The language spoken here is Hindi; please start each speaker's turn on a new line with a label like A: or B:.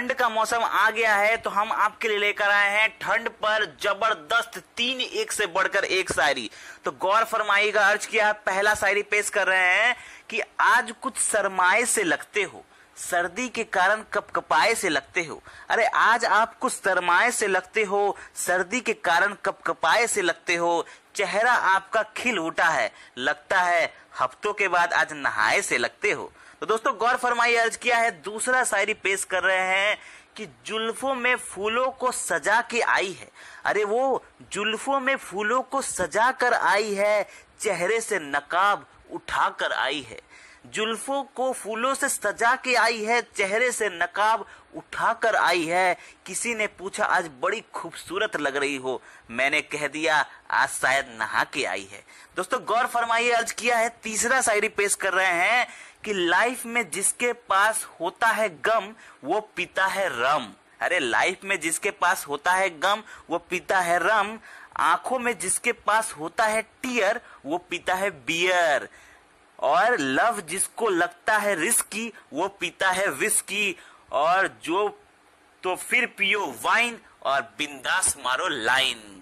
A: ठंड का मौसम आ गया है तो हम आपके लिए लेकर आए हैं ठंड पर जबरदस्त तीन एक से बढ़कर एक शायरी तो गौर फरमाइएगा अर्ज किया पहला शायरी पेश कर रहे हैं कि आज कुछ सरमाए से लगते हो सर्दी के कारण कपकपाए से लगते हो अरे आज आप कुछ तरमाए से लगते हो सर्दी के कारण कपकपाए से लगते हो चेहरा आपका खिल उठा है लगता है हफ्तों के बाद आज नहाए से लगते हो तो दोस्तों गौर फरमाई अर्ज किया है दूसरा शायरी पेश कर रहे हैं कि जुल्फों में फूलों को सजा के आई है अरे वो जुल्फों में फूलों को सजा कर आई है चेहरे से नकाब उठा कर आई है जुल्फों को फूलों से सजा के आई है चेहरे से नकाब उठाकर आई है किसी ने पूछा आज बड़ी खूबसूरत लग रही हो मैंने कह दिया आज शायद नहा के आई है दोस्तों गौर फरमाइए अर्ज किया है तीसरा शायरी पेश कर रहे हैं कि लाइफ में जिसके पास होता है गम वो पीता है रम अरे लाइफ में जिसके पास होता है गम वो पीता है रम आंखों में जिसके पास होता है टीयर वो पीता है बियर और लव जिसको लगता है रिस्क की वो पीता है विस्क और जो तो फिर पियो वाइन और बिंदास मारो लाइन